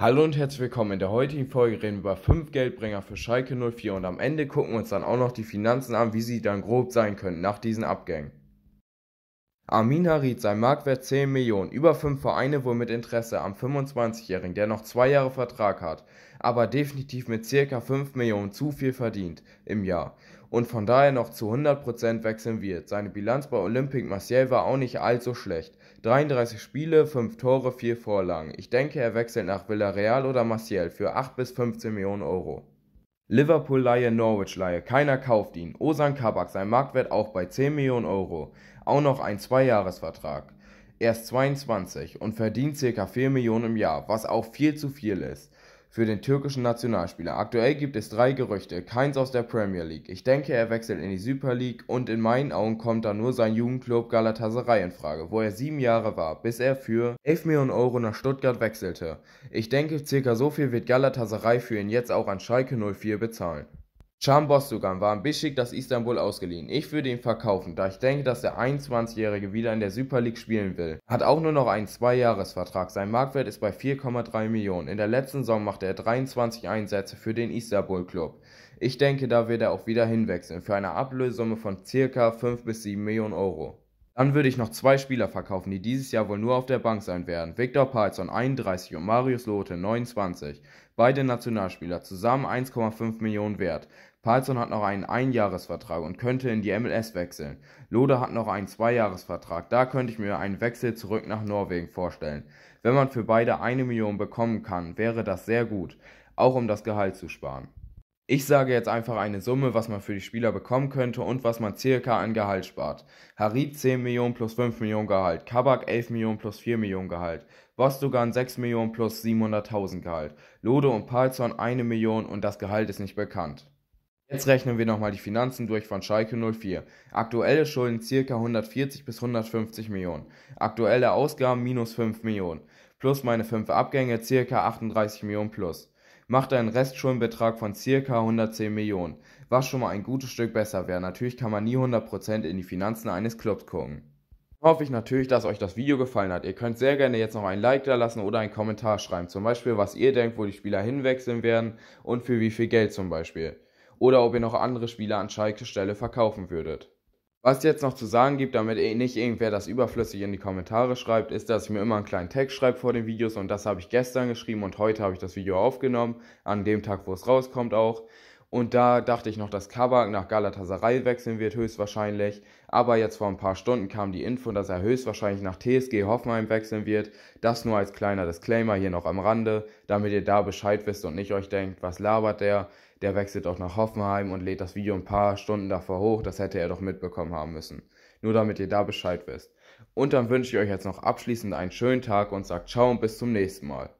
Hallo und herzlich willkommen. In der heutigen Folge reden wir über 5 Geldbringer für Schalke 04 und am Ende gucken wir uns dann auch noch die Finanzen an, wie sie dann grob sein können nach diesen Abgängen. Arminia Harid sein Marktwert 10 Millionen, über fünf Vereine wohl mit Interesse am 25-Jährigen, der noch zwei Jahre Vertrag hat, aber definitiv mit ca. 5 Millionen zu viel verdient im Jahr und von daher noch zu 100% wechseln wird. Seine Bilanz bei Olympique Marseille war auch nicht allzu schlecht. 33 Spiele, 5 Tore, 4 Vorlagen. Ich denke, er wechselt nach Villarreal oder Marseille für 8 bis 15 Millionen Euro. Liverpool-Laie, Norwich-Laie, keiner kauft ihn. Osan Kabak, sein Marktwert auch bei 10 Millionen Euro. Auch noch ein Zweijahresvertrag. Er ist 22 und verdient ca. 4 Millionen im Jahr, was auch viel zu viel ist für den türkischen Nationalspieler. Aktuell gibt es drei Gerüchte, keins aus der Premier League. Ich denke, er wechselt in die Super League und in meinen Augen kommt da nur sein Jugendclub Galatasaray in Frage, wo er sieben Jahre war, bis er für 11 Millionen Euro nach Stuttgart wechselte. Ich denke, circa so viel wird Galatasaray für ihn jetzt auch an Schalke 04 bezahlen. Can Bozdogan war an das Istanbul ausgeliehen. Ich würde ihn verkaufen, da ich denke, dass der 21-Jährige wieder in der Super League spielen will. Hat auch nur noch einen Zweijahresvertrag. Sein Marktwert ist bei 4,3 Millionen. In der letzten Saison machte er 23 Einsätze für den Istanbul Club. Ich denke, da wird er auch wieder hinwechseln für eine Ablösesumme von circa 5 bis 7 Millionen Euro. Dann würde ich noch zwei Spieler verkaufen, die dieses Jahr wohl nur auf der Bank sein werden. Viktor Palzon 31 und Marius Lote 29. Beide Nationalspieler zusammen 1,5 Millionen wert. Palzon hat noch einen Einjahresvertrag und könnte in die MLS wechseln. Lode hat noch einen Zweijahresvertrag. Da könnte ich mir einen Wechsel zurück nach Norwegen vorstellen. Wenn man für beide eine Million bekommen kann, wäre das sehr gut, auch um das Gehalt zu sparen. Ich sage jetzt einfach eine Summe, was man für die Spieler bekommen könnte und was man circa an Gehalt spart. Harit 10 Millionen plus 5 Millionen Gehalt, Kabak 11 Millionen plus 4 Millionen Gehalt, Bostogan 6 Millionen plus 700.000 Gehalt, Lode und Palzon 1 Million und das Gehalt ist nicht bekannt. Jetzt rechnen wir nochmal die Finanzen durch von Schalke 04. Aktuelle Schulden circa 140 bis 150 Millionen. Aktuelle Ausgaben minus 5 Millionen. Plus meine 5 Abgänge circa 38 Millionen plus macht einen Restschuldenbetrag von circa 110 Millionen, was schon mal ein gutes Stück besser wäre. Natürlich kann man nie 100% in die Finanzen eines Clubs gucken. Hoffe ich natürlich, dass euch das Video gefallen hat. Ihr könnt sehr gerne jetzt noch ein Like da lassen oder einen Kommentar schreiben. Zum Beispiel, was ihr denkt, wo die Spieler hinwechseln werden und für wie viel Geld zum Beispiel. Oder ob ihr noch andere Spieler an Schalke Stelle verkaufen würdet. Was jetzt noch zu sagen gibt, damit eh nicht irgendwer das überflüssig in die Kommentare schreibt, ist, dass ich mir immer einen kleinen Text schreibe vor den Videos und das habe ich gestern geschrieben und heute habe ich das Video aufgenommen, an dem Tag, wo es rauskommt auch. Und da dachte ich noch, dass Kabak nach Galatasaray wechseln wird, höchstwahrscheinlich. Aber jetzt vor ein paar Stunden kam die Info, dass er höchstwahrscheinlich nach TSG Hoffenheim wechseln wird. Das nur als kleiner Disclaimer hier noch am Rande, damit ihr da Bescheid wisst und nicht euch denkt, was labert der? Der wechselt doch nach Hoffenheim und lädt das Video ein paar Stunden davor hoch. Das hätte er doch mitbekommen haben müssen. Nur damit ihr da Bescheid wisst. Und dann wünsche ich euch jetzt noch abschließend einen schönen Tag und sagt ciao und bis zum nächsten Mal.